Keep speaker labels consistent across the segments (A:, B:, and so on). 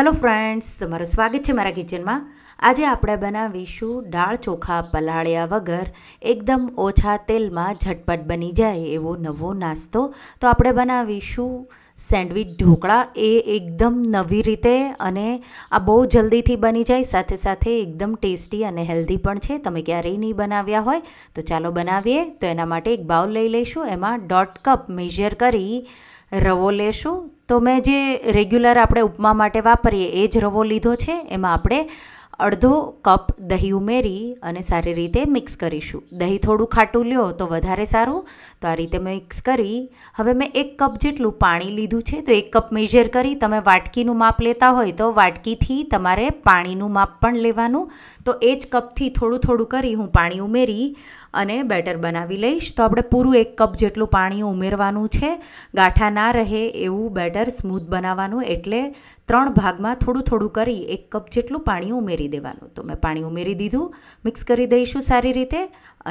A: hello friends તમારું સ્વાગત છે મારા કિચનમાં આજે આપણે બનાવીશું દાળ ચોખા પલાળ્યા વગર એકદમ ઓછા તેલમાં ઝટપટ બની જાય એવો નવો નાસ્તો તો આપણે બનાવીશું સેન્ડવિચ ઢોકળા એ એકદમ નવી રીતે અને આ બહુ જલ્દીથી બની જાય સાથે સાથે એકદમ ટેસ્ટી અને હેલ્ધી પણ છે તમે ક્યારેય નહીં બનાવ્યા હોય તો ચાલો બનાવીએ તો એના માટે એક બાઉલ લઈ લઈશું એમાં દોઢ કપ મેજર કરી રવો લેશું તો મેં જે રેગ્યુલર આપણે ઉપમા માટે વાપરીએ એ જ રવો લીધો છે એમાં આપણે અડધો કપ દહીં ઉમેરી અને સારી રીતે મિક્સ કરીશું દહીં થોડું ખાટું લ્યો તો વધારે સારું તો આ રીતે મિક્સ કરી હવે મેં એક કપ જેટલું પાણી લીધું છે તો એક કપ મેજર કરી તમે વાટકીનું માપ લેતા હોય તો વાટકીથી તમારે પાણીનું માપ પણ લેવાનું તો એ જ કપથી થોડું થોડું કરી હું પાણી ઉમેરી અને બેટર બનાવી લઈશ તો આપણે પૂરું એક કપ જેટલું પાણી ઉમેરવાનું છે ગાંઠા ના રહે એવું બેટર સ્મૂથ બનાવવાનું એટલે ત્રણ ભાગમાં થોડું થોડું કરી એક કપ જેટલું પાણી ઉમેરી દેવાનું તો મેં પાણી ઉમેરી દીધું મિક્સ કરી દઈશું સારી રીતે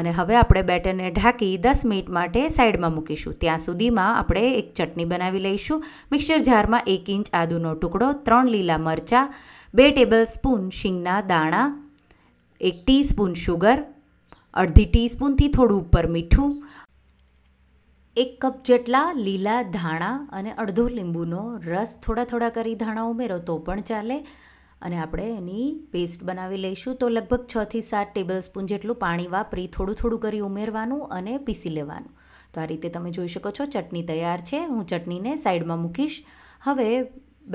A: અને હવે આપણે બેટરને ઢાંકી દસ મિનિટ માટે સાઈડમાં મૂકીશું ત્યાં સુધીમાં આપણે એક ચટણી બનાવી લઈશું મિક્સર જારમાં એક ઇંચ આદુનો ટુકડો ત્રણ લીલા મરચાં બે ટેબલ સ્પૂન શીંગના દાણા એક ટીસ્પૂન શુગર અડધી ટીસ્પૂનથી થોડું ઉપર મીઠું એક કપ જેટલા લીલા ધાણા અને અડધો લીંબુનો રસ થોડા થોડા કરી ધાણા ઉમેરો તો પણ ચાલે અને આપણે એની પેસ્ટ બનાવી લઈશું તો લગભગ છથી સાત ટેબલ સ્પૂન જેટલું પાણી વાપરી થોડું થોડું કરી ઉમેરવાનું અને પીસી લેવાનું તો આ રીતે તમે જોઈ શકો છો ચટણી તૈયાર છે હું ચટણીને સાઈડમાં મૂકીશ હવે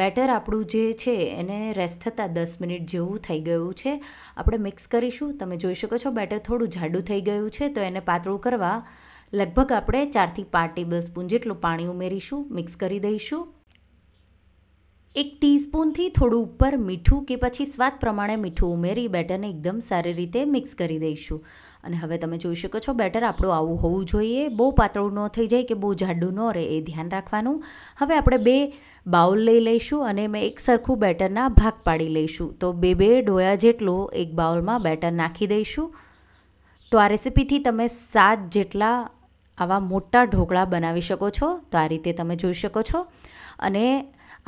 A: બેટર આપણું જે છે એને રેસ્ટ થતાં દસ મિનિટ જેવું થઈ ગયું છે આપણે મિક્સ કરીશું તમે જોઈ શકો છો બેટર થોડું જાડું થઈ ગયું છે તો એને પાતળું કરવા લગભગ આપણે ચારથી પાંચ ટેબલ સ્પૂન જેટલું પાણી ઉમેરીશું મિક્સ કરી દઈશું એક ટીસ્પૂનથી થોડું ઉપર મીઠું કે પછી સ્વાદ પ્રમાણે મીઠું ઉમેરી બેટરને એકદમ સારી રીતે મિક્સ કરી દઈશું અને હવે તમે જોઈ શકો છો બેટર આપણું આવું હોવું જોઈએ બહુ પાતળું ન થઈ જાય કે બહુ જાડું ન રહે એ ધ્યાન રાખવાનું હવે આપણે બે બાઉલ લઈ લઈશું અને મેં એક સરખું બેટરના ભાગ પાડી લઈશું તો બે બે ડોયા જેટલું એક બાઉલમાં બેટર નાખી દઈશું તો આ રેસીપીથી તમે સાત જેટલા આવા મોટા ઢોકળા બનાવી શકો છો તો આ રીતે તમે જોઈ શકો છો અને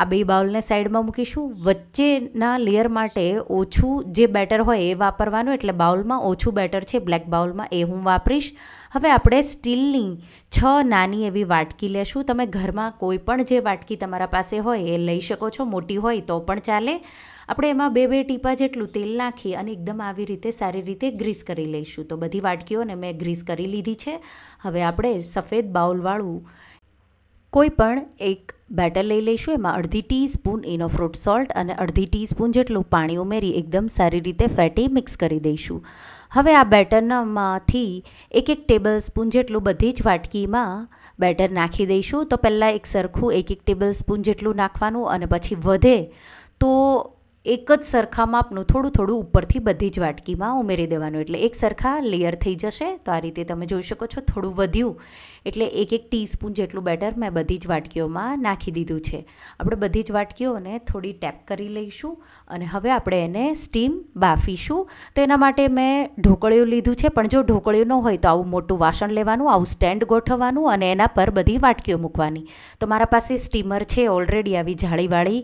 A: આ બે બાઉલને સાઈડમાં મૂકીશું વચ્ચેના લેયર માટે ઓછું જે બેટર હોય એ વાપરવાનું એટલે બાઉલમાં ઓછું બેટર છે બ્લેક બાઉલમાં એ હું વાપરીશ હવે આપણે સ્ટીલની છ નાની એવી વાટકી લેશું તમે ઘરમાં કોઈ પણ જે વાટકી તમારા પાસે હોય એ લઈ શકો છો મોટી હોય તો પણ ચાલે આપણે એમાં બે બે ટીપા જેટલું તેલ નાખી અને એકદમ આવી રીતે સારી રીતે ગ્રીસ કરી લઈશું તો બધી વાટકીઓને મેં ગ્રીસ કરી લીધી છે હવે આપણે સફેદ બાઉલવાળું કોઈ પણ એક બેટર લઈ લઈશું એમાં અડધી ટીસ્પૂન એનો ફ્રૂટ સોલ્ટ અને અડધી ટીસ્પૂન જેટલું પાણી ઉમેરી એકદમ સારી રીતે ફેટી મિક્સ કરી દઈશું હવે આ બેટરનામાંથી એક એક ટેબલ સ્પૂન જેટલું બધી જ વાટકીમાં બેટર નાખી દઈશું તો પહેલાં એક સરખું એક એક ટેબલ સ્પૂન જેટલું નાખવાનું અને પછી વધે તો એક જ સરખા માપનું થોડું થોડું ઉપરથી બધી જ વાટકીમાં ઉમેરી દેવાનું એટલે એક સરખા લેયર થઈ જશે તો આ રીતે તમે જોઈ શકો છો થોડું વધ્યું એટલે એક એક ટીસ્પૂન જેટલું બેટર મેં બધી જ વાટકીઓમાં નાખી દીધું છે આપણે બધી જ વાટકીઓને થોડી ટેપ કરી લઈશું અને હવે આપણે એને સ્ટીમ બાફીશું તો એના માટે મેં ઢોકળિયું લીધું છે પણ જો ઢોકળિયું ન હોય તો આવું મોટું વાસણ લેવાનું આવું સ્ટેન્ડ ગોઠવવાનું અને એના પર બધી વાટકીઓ મૂકવાની તો મારા પાસે સ્ટીમર છે ઓલરેડી આવી જાળીવાળી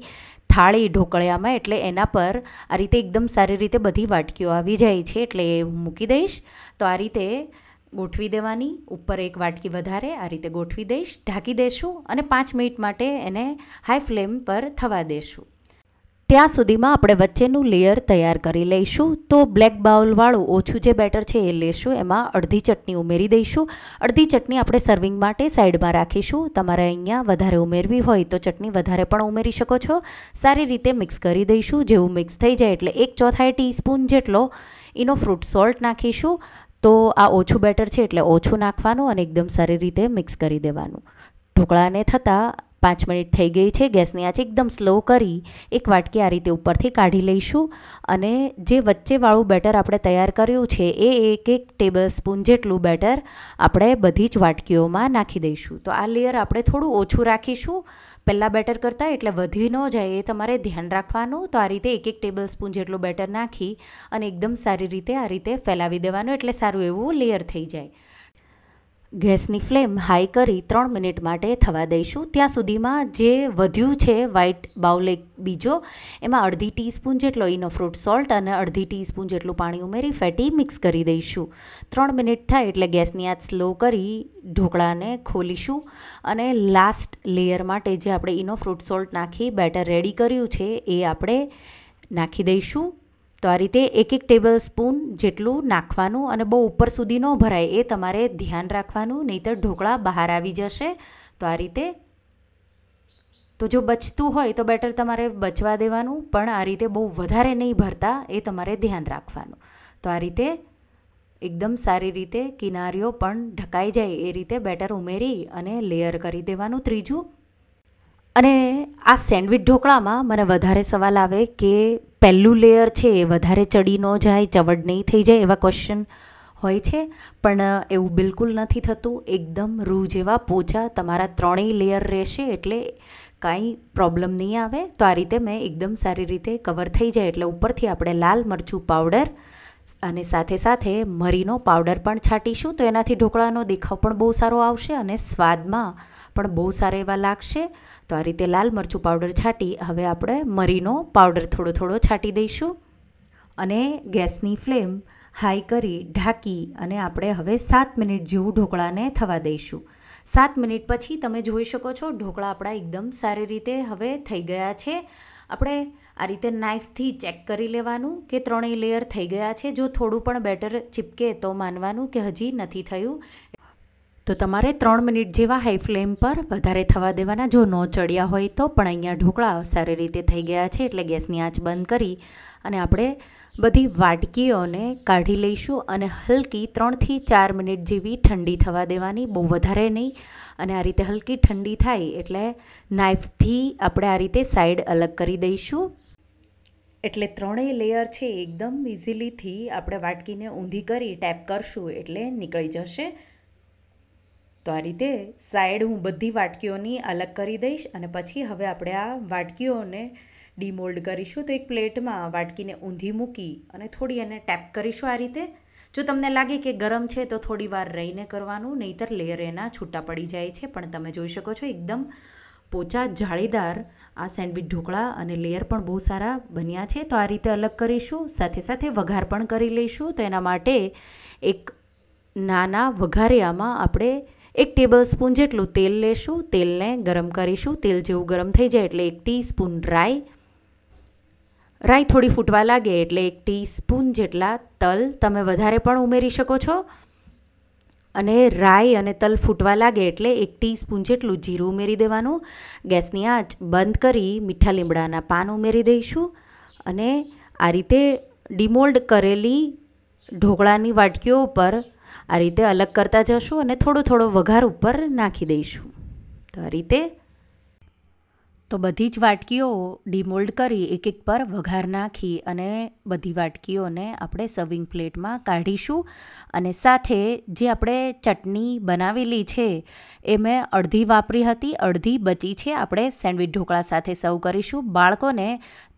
A: થાળી ઢોકળિયામાં એટલે એના પર આ રીતે એકદમ સારી રીતે બધી વાટકીઓ આવી જાય છે એટલે હું મૂકી દઈશ તો આ રીતે ગોઠવી દેવાની ઉપર એક વાટકી વધારે આ રીતે ગોઠવી દઈશ ઢાંકી દઈશું અને પાંચ મિનિટ માટે એને હાઈ ફ્લેમ પર થવા દઈશું ત્યાં સુધીમાં આપણે વચ્ચેનું લેયર તૈયાર કરી લઈશું તો બ્લેક બાઉલવાળું ઓછું જે બેટર છે એ લેશું એમાં અડધી ચટણી ઉમેરી દઈશું અડધી ચટણી આપણે સર્વિંગ માટે સાઈડમાં રાખીશું તમારે અહીંયા વધારે ઉમેરવી હોય તો ચટણી વધારે પણ ઉમેરી શકો છો સારી રીતે મિક્સ કરી દઈશું જેવું મિક્સ થઈ જાય એટલે એક ચોથાઈ ટીસ્પૂન જેટલો એનો ફ્રૂટ સોલ્ટ નાખીશું તો આ ઓછું બેટર છે એટલે ઓછું નાખવાનું અને એકદમ સારી રીતે મિક્સ કરી દેવાનું ઢોકળાને થતાં પાંચ મિનિટ થઈ ગઈ છે ગેસની આંચ એકદમ સ્લો કરી એક વાટકી આ રીતે ઉપરથી કાઢી લઈશું અને જે વચ્ચેવાળું બેટર આપણે તૈયાર કર્યું છે એ એક એક ટેબલ સ્પૂન જેટલું બેટર આપણે બધી જ વાટકીઓમાં નાખી દઈશું તો આ લેયર આપણે થોડું ઓછું રાખીશું પહેલાં બેટર કરતાં એટલે વધી ન જાય એ તમારે ધ્યાન રાખવાનું તો આ રીતે એક એક ટેબલ સ્પૂન જેટલું બેટર નાખી અને એકદમ સારી રીતે આ રીતે ફેલાવી દેવાનું એટલે સારું એવું લેયર થઈ જાય ગેસની ફ્લેમ હાઈ કરી ત્રણ મિનિટ માટે થવા દઈશું ત્યાં સુધીમાં જે વધ્યું છે વ્હાઇટ બાઉલેક બીજો એમાં અડધી ટીસ્પૂન જેટલો ઇનો ફ્રૂટ સોલ્ટ અને અડધી ટીસ્પૂન જેટલું પાણી ઉમેરી ફેટી મિક્સ કરી દઈશું ત્રણ મિનિટ થાય એટલે ગેસની આંચ સ્લો કરી ઢોકળાને ખોલીશું અને લાસ્ટ લેયર માટે જે આપણે ઇનો ફ્રૂટ સોલ્ટ નાખી બેટર રેડી કર્યું છે એ આપણે નાખી દઈશું તો આ રીતે એક એક ટેબલ સ્પૂન જેટલું નાખવાનું અને બહુ ઉપર સુધી ન ભરાય એ તમારે ધ્યાન રાખવાનું નહીંતર ઢોકળા બહાર આવી જશે તો આ રીતે તો જો બચતું હોય તો બેટર તમારે બચવા દેવાનું પણ આ રીતે બહુ વધારે નહીં ભરતા એ તમારે ધ્યાન રાખવાનું તો આ રીતે એકદમ સારી રીતે કિનારીઓ પણ ઢકાઈ જાય એ રીતે બેટર ઉમેરી અને લેયર કરી દેવાનું ત્રીજું અને આ સેન્ડવિચ ઢોકળામાં મને વધારે સવાલ આવે કે પહેલું લેયર છે એ વધારે ચડી ન જાય ચવડ નહીં થઈ જાય એવા ક્વેશ્ચન હોય છે પણ એવું બિલકુલ નથી થતું એકદમ રૂ જેવા પોચા તમારા ત્રણેય લેયર રહેશે એટલે કાંઈ પ્રોબ્લેમ નહીં આવે તો આ રીતે મેં એકદમ સારી રીતે કવર થઈ જાય એટલે ઉપરથી આપણે લાલ મરચું પાવડર અને સાથે સાથે મરીનો પાવડર પણ છાંટીશું તો એનાથી ઢોકળાનો દેખાવ પણ બહુ સારો આવશે અને સ્વાદમાં પણ બહુ સારા એવા લાગશે તો આ રીતે લાલ મરચું પાવડર છાંટી હવે આપણે મરીનો પાવડર થોડો થોડો છાંટી દઈશું અને ગેસની ફ્લેમ હાઈ કરી ઢાંકી અને આપણે હવે સાત મિનિટ જેવું ઢોકળાને થવા દઈશું સાત મિનિટ પછી તમે જોઈ શકો છો ઢોકળા આપણા એકદમ સારી રીતે હવે થઈ ગયા છે આપણે આ રીતે નાઇફથી ચેક કરી લેવાનું કે ત્રણેય લેયર થઈ ગયા છે જો થોડું પણ બેટર ચીપકે તો માનવાનું કે હજી નથી થયું તો તમારે ત્રણ મિનિટ જેવા હાઈ ફ્લેમ પર વધારે થવા દેવાના જો ન ચડ્યા હોય તો પણ અહીંયા ઢોકળા સારી રીતે થઈ ગયા છે એટલે ગેસની આંચ બંધ કરી અને આપણે બધી વાટકીઓને કાઢી લઈશું અને હલકી ત્રણથી ચાર મિનિટ જેવી ઠંડી થવા દેવાની બહુ વધારે નહીં અને આ રીતે હલકી ઠંડી થાય એટલે નાઇફથી આપણે આ રીતે સાઈડ અલગ કરી દઈશું એટલે ત્રણેય લેયર છે એકદમ ઇઝીલીથી આપણે વાટકીને ઊંધી કરી ટેપ કરશું એટલે નીકળી જશે તો આ રીતે સાઈડ હું બધી વાટકીઓની અલગ કરી દઈશ અને પછી હવે આપણે આ વાટકીઓને ડીમોલ્ડ કરીશું તો એક પ્લેટમાં વાટકીને ઊંધી મૂકી અને થોડી એને ટેપ કરીશું આ રીતે જો તમને લાગે કે ગરમ છે તો થોડી વાર રહીને કરવાનું નહીતર લેયર એના છૂટા પડી જાય છે પણ તમે જોઈ શકો છો એકદમ પોચા જાળીદાર આ સેન્ડવિચ ઢોકળા અને લેયર પણ બહુ સારા બન્યા છે તો આ રીતે અલગ કરીશું સાથે સાથે વઘાર પણ કરી લઈશું તો એના માટે એક નાના વઘારિયામાં આપણે એક ટેબલ સ્પૂન જેટલું તેલ લેશું તેલને ગરમ કરીશું તેલ જેવું ગરમ થઈ જાય એટલે એક ટીસ્પૂન રાઈ રાઈ થોડી ફૂટવા લાગે એટલે એક ટીસ્પૂન જેટલા તલ તમે વધારે પણ ઉમેરી શકો છો અને રાઈ અને તલ ફૂટવા લાગે એટલે એક ટીસ્પૂન જેટલું જીરું ઉમેરી દેવાનું ગેસની આંચ બંધ કરી મીઠા લીમડાના પાન ઉમેરી દઈશું અને આ રીતે ડિમોલ્ડ કરેલી ઢોકળાની વાટકીઓ ઉપર આ રીતે અલગ કરતા જશું અને થોડો થોડો વઘાર ઉપર નાખી દઈશું તો આ રીતે તો બધી જ વાટકીઓ ડિમોલ્ડ કરી એક એક પર વઘાર નાખી અને બધી વાટકીઓને આપણે સર્વિંગ પ્લેટમાં કાઢીશું અને સાથે જે આપણે ચટણી બનાવેલી છે એ મેં અડધી વાપરી હતી અડધી બચી છે આપણે સેન્ડવિચ ઢોકળા સાથે સર્વ કરીશું બાળકોને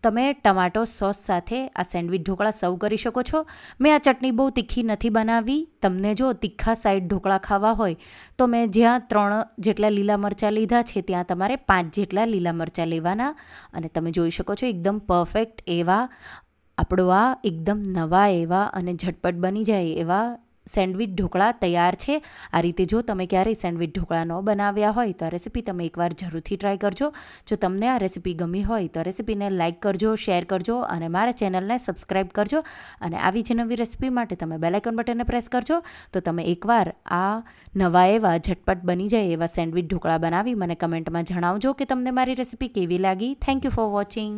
A: તમે ટમાટો સોસ સાથે આ સેન્ડવિચ ઢોકળા સર્વ કરી શકો છો મેં આ ચટણી બહુ તીખી નથી બનાવી તમને જો તીખા સાઈડ ઢોકળા ખાવા હોય તો મેં જ્યાં ત્રણ જેટલા લીલા મરચાં લીધા છે ત્યાં તમારે પાંચ જેટલા લીલા મરચાં મરચાં લેવાના અને તમે જોઈ શકો છો એકદમ પરફેક્ટ એવા આપણો આ એકદમ નવા એવા અને ઝટપટ બની જાય એવા સેન્ડવિચ ઢોકળા તૈયાર છે આ રીતે જો તમે ક્યારેય સેન્ડવિચ ઢોકળા ન બનાવ્યા હોય તો આ રેસીપી તમે એકવાર જરૂરથી ટ્રાય કરજો જો તમને આ રેસીપી ગમી હોય તો રેસીપીને લાઇક કરજો શેર કરજો અને મારા ચેનલને સબસ્ક્રાઈબ કરજો અને આવી જ નવી રેસીપી માટે તમે બેલાઇકન બટનને પ્રેસ કરજો તો તમે એકવાર આ નવા એવા ઝટપટ બની જાય એવા સેન્ડવિચ ઢોકળા બનાવી મને કમેન્ટમાં જણાવજો કે તમને મારી રેસીપી કેવી લાગી થેન્ક યુ ફોર વોચિંગ